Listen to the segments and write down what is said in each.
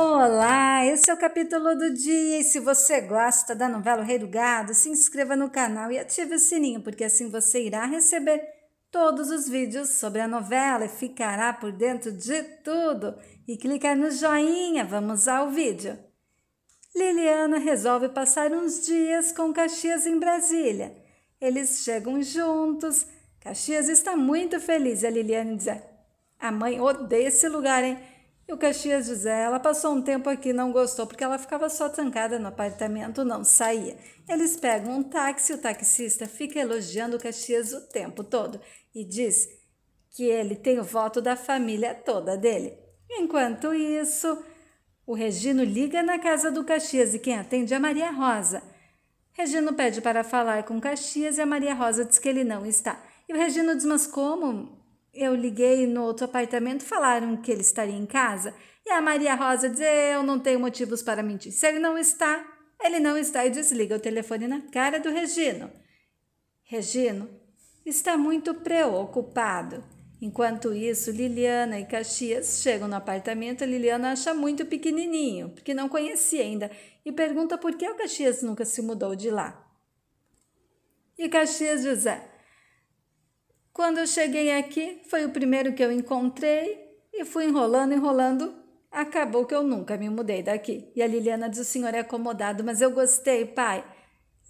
Olá, esse é o capítulo do dia e se você gosta da novela o Rei do Gado, se inscreva no canal e ative o sininho, porque assim você irá receber todos os vídeos sobre a novela e ficará por dentro de tudo. E clica no joinha, vamos ao vídeo. Liliana resolve passar uns dias com Caxias em Brasília. Eles chegam juntos. Caxias está muito feliz a Liliane diz: A mãe odeia esse lugar, hein? E o Caxias diz: é, ela passou um tempo aqui não gostou, porque ela ficava só trancada no apartamento, não saía. Eles pegam um táxi, o taxista fica elogiando o Caxias o tempo todo e diz que ele tem o voto da família toda dele. Enquanto isso, o Regino liga na casa do Caxias e quem atende é a Maria Rosa. Regino pede para falar com Caxias e a Maria Rosa diz que ele não está. E o Regino diz, mas como? eu liguei no outro apartamento, falaram que ele estaria em casa. E a Maria Rosa diz: Eu não tenho motivos para mentir. Se ele não está, ele não está e desliga o telefone na cara do Regino. Regino está muito preocupado. Enquanto isso, Liliana e Caxias chegam no apartamento. Liliana acha muito pequenininho, porque não conhecia ainda, e pergunta por que o Caxias nunca se mudou de lá. E Caxias diz: é, quando eu cheguei aqui, foi o primeiro que eu encontrei e fui enrolando, enrolando. Acabou que eu nunca me mudei daqui. E a Liliana diz: O senhor é acomodado, mas eu gostei, pai.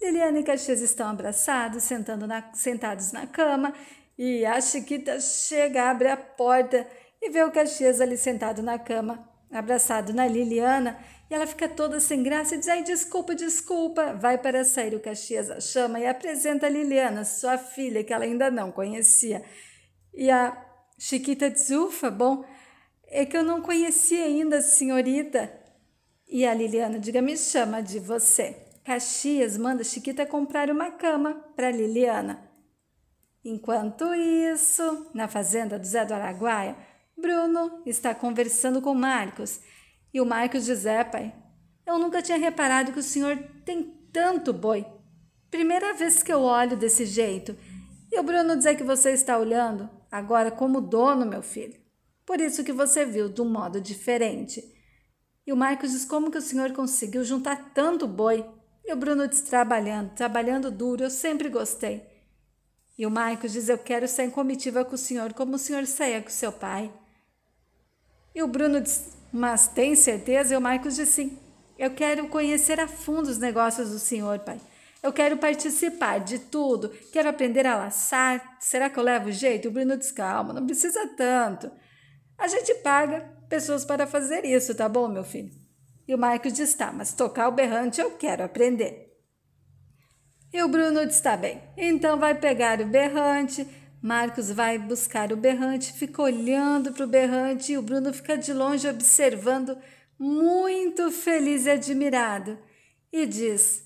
Liliana e Caxias estão abraçados, sentando na, sentados na cama, e a Chiquita tá, chega, abre a porta e vê o Caxias ali sentado na cama, abraçado na Liliana, e ela fica toda sem graça e diz: ai, desculpa, desculpa. Vai para o Caxias, chama e apresenta a Liliana, sua filha, que ela ainda não conhecia. E a Chiquita diz: ufa, bom, é que eu não conhecia ainda a senhorita. E a Liliana diga: me chama de você. Caxias manda Chiquita comprar uma cama para Liliana. Enquanto isso, na fazenda do Zé do Araguaia, Bruno está conversando com Marcos e o Marcos dizia, é, pai, eu nunca tinha reparado que o senhor tem tanto boi. Primeira vez que eu olho desse jeito. E o Bruno dizer que você está olhando agora como dono, meu filho. Por isso que você viu de um modo diferente. E o Marcos diz como que o senhor conseguiu juntar tanto boi. E o Bruno diz trabalhando, trabalhando duro, eu sempre gostei. E o Marcos diz eu quero sair comitiva com o senhor como o senhor saia com seu pai. E o Bruno diz mas tem certeza? E o Marcos disse sim. Eu quero conhecer a fundo os negócios do senhor, pai. Eu quero participar de tudo. Quero aprender a laçar. Será que eu levo jeito? O Bruno diz: calma, não precisa tanto. A gente paga pessoas para fazer isso, tá bom, meu filho? E o Marcos diz: tá, mas tocar o berrante eu quero aprender. E o Bruno diz: tá bem, então vai pegar o berrante Marcos vai buscar o berrante, fica olhando para o berrante e o Bruno fica de longe observando, muito feliz e admirado, e diz: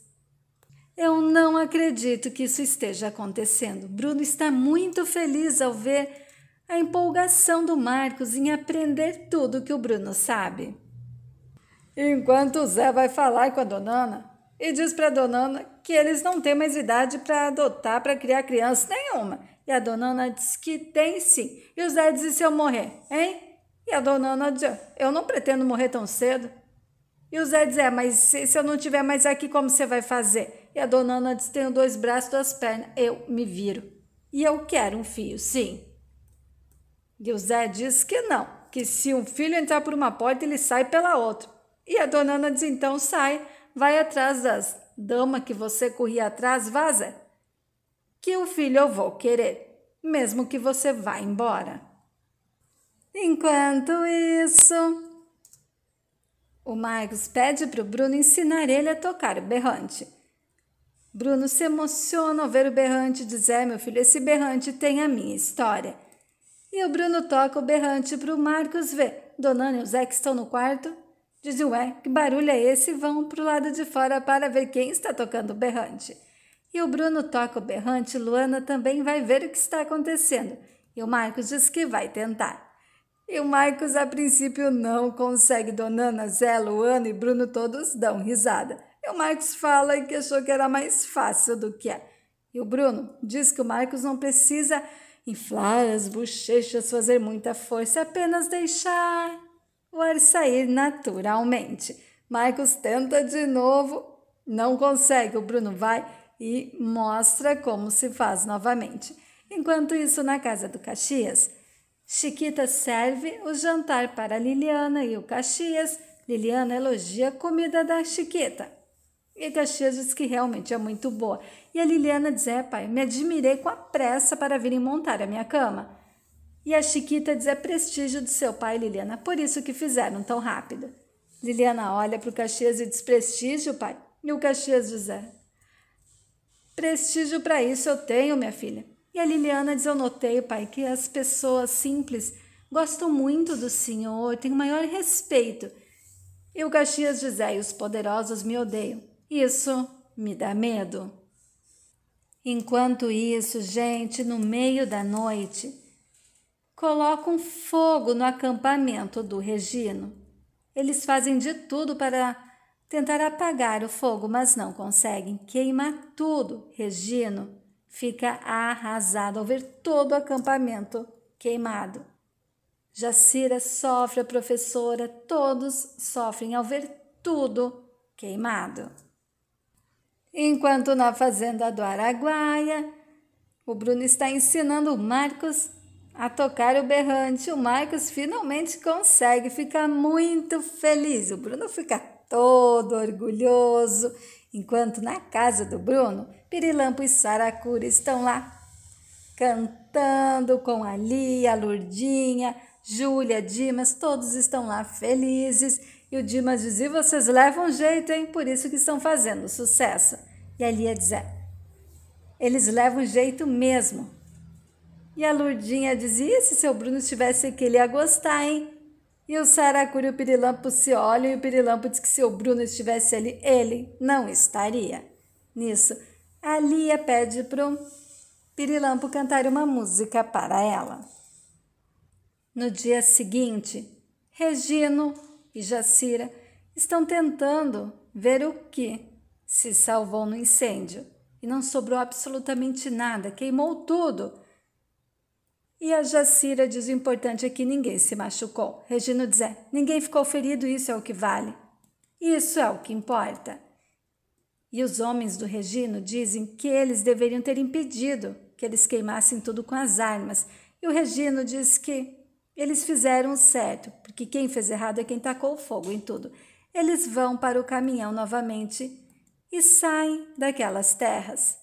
Eu não acredito que isso esteja acontecendo. Bruno está muito feliz ao ver a empolgação do Marcos em aprender tudo que o Bruno sabe. Enquanto o Zé vai falar com a dona Ana e diz para a dona Ana que eles não têm mais idade para adotar, para criar criança nenhuma e a dona Ana disse que tem sim. E o Zé disse: se eu morrer, hein? E a dona Ana disse: eu não pretendo morrer tão cedo. E o Zé disse: é, mas se, se eu não tiver mais aqui, como você vai fazer? E a dona Ana disse: tenho dois braços, duas pernas, eu me viro. E eu quero um filho, sim. E o Zé disse que não, que se um filho entrar por uma porta, ele sai pela outra. E a dona diz: então sai, vai atrás das dama que você corria atrás, Zé que o filho eu vou querer, mesmo que você vá embora. Enquanto isso, o Marcos pede para o Bruno ensinar ele a tocar o berrante. Bruno se emociona ao ver o berrante e diz: é, meu filho, esse berrante tem a minha história. E o Bruno toca o berrante para o Marcos ver. Donana e o Zé que estão no quarto dizem: Ué, que barulho é esse? E vão para o lado de fora para ver quem está tocando o berrante. E o Bruno toca o berrante, Luana também vai ver o que está acontecendo. E o Marcos diz que vai tentar. E o Marcos, a princípio, não consegue. Donana, Zé, Luana e Bruno todos dão risada. E o Marcos fala que achou que era mais fácil do que é. E o Bruno diz que o Marcos não precisa inflar as bochechas, fazer muita força, apenas deixar o ar sair naturalmente. Marcos tenta de novo, não consegue. O Bruno vai e mostra como se faz novamente. Enquanto isso, na casa do Caxias, Chiquita serve o jantar para Liliana e o Caxias. Liliana elogia a comida da Chiquita. E Caxias diz que realmente é muito boa. E a Liliana diz: É, pai, me admirei com a pressa para virem montar a minha cama. E a Chiquita diz: É prestígio do seu pai, Liliana, por isso que fizeram tão rápido. Liliana olha para o Caxias e diz: Prestígio, pai? E o Caxias diz: É, Prestígio para isso eu tenho, minha filha. E a Liliana diz: Eu notei, pai, que as pessoas simples gostam muito do senhor, têm o maior respeito. E o Caxias diz: É, os poderosos me odeiam. Isso me dá medo. Enquanto isso, gente, no meio da noite, colocam fogo no acampamento do Regino. Eles fazem de tudo para tentar apagar o fogo, mas não conseguem. Queima tudo. Regino fica arrasado ao ver todo o acampamento queimado. Jacira sofre, a professora, todos sofrem ao ver tudo queimado. Enquanto na fazenda do Araguaia, o Bruno está ensinando o Marcos a tocar o berrante. O Marcos finalmente consegue, fica muito feliz. O Bruno fica todo orgulhoso, enquanto na casa do Bruno, Pirilampo e Saracura estão lá cantando com a Lia, a Lurdinha, Júlia, Dimas, todos estão lá felizes. E o Dimas diz: e vocês levam jeito, hein? Por isso que estão fazendo sucesso. E a Lia diz: é, eles levam jeito mesmo. E a Lurdinha diz: e se seu Bruno estivesse aqui, ele ia gostar, hein? E o Saracuri e o Pirilampo se olham e o Pirilampo diz que se o Bruno estivesse ali, ele não estaria. Nisso, a Lia pede o Pirilampo cantar uma música para ela. No dia seguinte, Regino e Jacira estão tentando ver o que se salvou no incêndio e não sobrou absolutamente nada, queimou tudo e a Jacira diz: o importante é que ninguém se machucou. Regino é, ninguém ficou ferido, isso é o que vale. Isso é o que importa. E os homens do Regino dizem que eles deveriam ter impedido que eles queimassem tudo com as armas. E o Regino diz que eles fizeram certo, porque quem fez errado é quem tacou fogo em tudo. Eles vão para o caminhão novamente e saem daquelas terras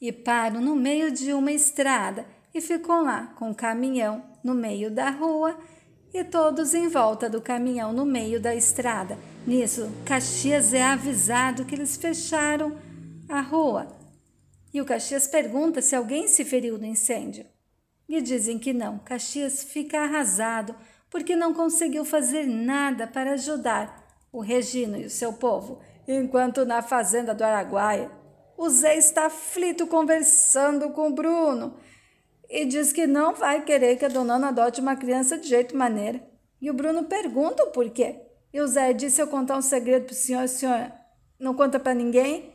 e paro no meio de uma estrada e ficou lá com o caminhão no meio da rua e todos em volta do caminhão no meio da estrada. Nisso, Caxias é avisado que eles fecharam a rua. E o Caxias pergunta se alguém se feriu no incêndio. E dizem que não. Caxias fica arrasado porque não conseguiu fazer nada para ajudar o Regino e o seu povo, enquanto na fazenda do Araguaia o Zé está aflito conversando com o Bruno e diz que não vai querer que a dona Ana adote uma criança de jeito maneira. E o Bruno pergunta o porquê. E o Zé diz Se Eu contar um segredo para o senhor, o senhor não conta para ninguém?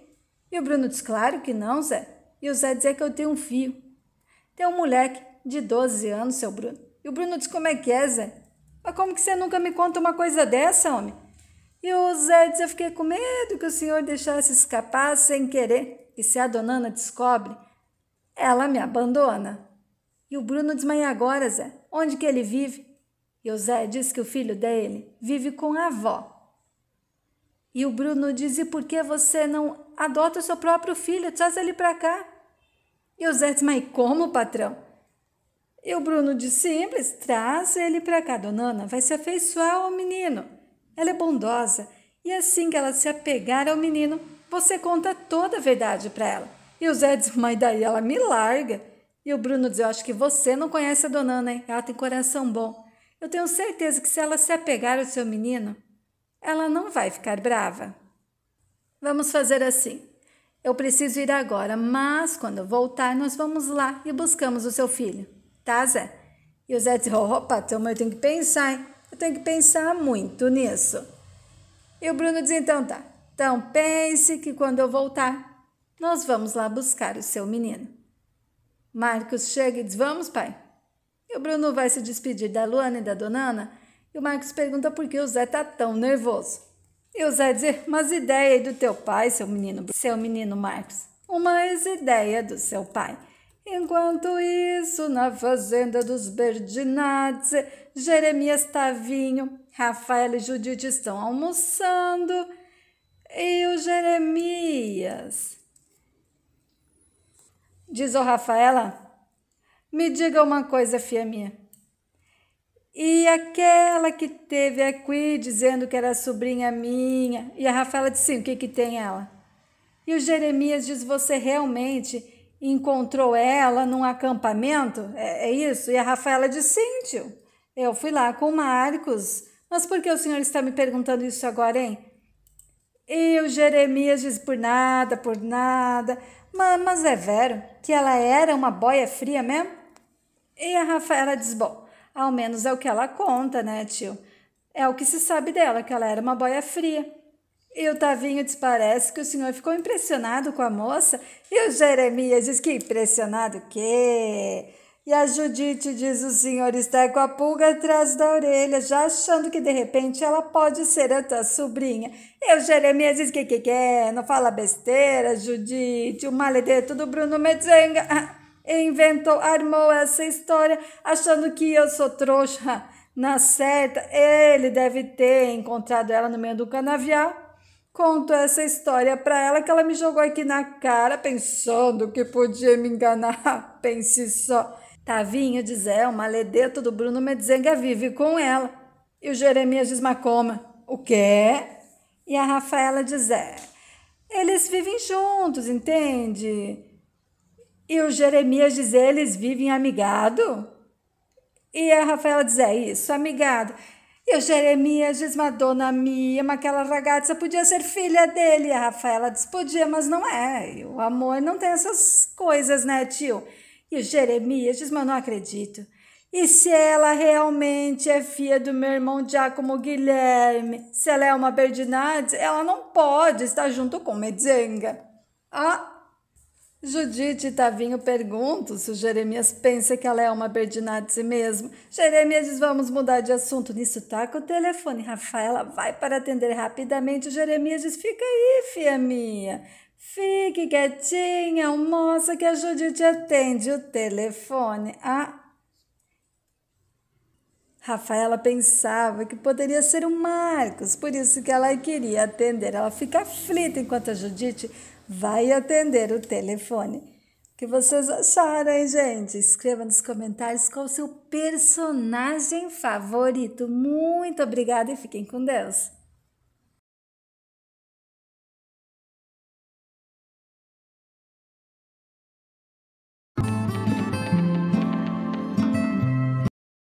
E o Bruno diz: Claro que não, Zé. E o Zé diz é que eu tenho um fio. Tem um moleque de 12 anos, seu Bruno. E o Bruno diz: Como é que é, Zé? Mas como que você nunca me conta uma coisa dessa, homem? E o Zé diz: Eu fiquei com medo que o senhor deixasse escapar sem querer, e se a donana descobre, ela me abandona. E o Bruno diz: agora, Zé, onde que ele vive? E o Zé diz que o filho dele vive com a avó. E o Bruno diz: E por que você não adota o seu próprio filho? Traz ele para cá. E o Zé diz: Mas como, patrão? E o Bruno diz: Simples, traz ele para cá, donana, vai se afeiçoar ao menino. Ela é bondosa e assim que ela se apegar ao menino, você conta toda a verdade para ela. E o Zé diz: Mas daí ela me larga. E o Bruno diz: Eu acho que você não conhece a dona Ana, hein? Ela tem coração bom. Eu tenho certeza que se ela se apegar ao seu menino, ela não vai ficar brava. Vamos fazer assim. Eu preciso ir agora, mas quando voltar, nós vamos lá e buscamos o seu filho. Tá, Zé? E o Zé diz: Opa, então mãe tenho que pensar, hein? Eu tenho que pensar muito nisso. E o Bruno diz: então tá, então pense que quando eu voltar, nós vamos lá buscar o seu menino. Marcos chega e diz: vamos, pai. E o Bruno vai se despedir da Luana e da Donana. E o Marcos pergunta por que o Zé tá tão nervoso. E o Zé diz: ideia aí do teu pai, seu menino, seu menino Marcos. Umas ideia do seu pai. Enquanto isso, na fazenda dos Berdinazzi, Jeremias Tavinho, Rafael e Judite estão almoçando e o Jeremias diz o Rafaela: Me diga uma coisa, fia minha. E aquela que teve aqui dizendo que era sobrinha minha. E a Rafaela disse: Sim, o que, que tem ela? E o Jeremias diz: Você realmente encontrou ela num acampamento? É, é isso? E a Rafaela disse: sim, tio. Eu fui lá com o Marcos. Mas por que o senhor está me perguntando isso agora, hein? E o Jeremias diz: por nada, por nada. Mas, mas é vero que ela era uma boia fria mesmo? E a Rafaela diz: bom, ao menos é o que ela conta, né, tio? É o que se sabe dela, que ela era uma boia fria. E o Tavinho diz: parece que o senhor ficou impressionado com a moça. E o Jeremias diz: que impressionado que? E a Judite diz: o senhor está com a pulga atrás da orelha, já achando que de repente ela pode ser a tua sobrinha. E o Jeremias diz: que que é? Não fala besteira, Judite. O maledeto do Bruno Medzenga inventou, armou essa história, achando que eu sou trouxa. Na certa, ele deve ter encontrado ela no meio do canavial Conto essa história para ela que ela me jogou aqui na cara pensando que podia me enganar. Pense só. Tavinho diz é, uma ledeto do Bruno Medzenga vive com ela. E o Jeremias diz Macoma, o quê? E a Rafaela diz é, eles vivem juntos, entende? E o Jeremias diz eles vivem amigado. E a Rafaela diz é isso, amigado. E o Jeremias diz, Madonna Mia, mas aquela ragazza podia ser filha dele. E a Rafaela diz, podia, mas não é. E o amor não tem essas coisas, né, tio? E o Jeremias diz, mas não acredito. E se ela realmente é filha do meu irmão Giacomo Guilherme? Se ela é uma Berdinades, ela não pode estar junto com Medzenga. Ah, Judite Tavinho pergunta se o Jeremias pensa que ela é uma Berdina de si mesmo. Jeremias diz, vamos mudar de assunto. Nisso toca o telefone. Rafaela vai para atender rapidamente. O Jeremias diz, fica aí, filha minha. Fique quietinha, almoça que a Judite atende o telefone. Ah, Rafaela pensava que poderia ser o Marcos, por isso que ela queria atender. Ela fica aflita enquanto a Judite vai atender o telefone. O que vocês acharam, hein, gente? Escreva nos comentários qual o seu personagem favorito. Muito obrigada e fiquem com Deus!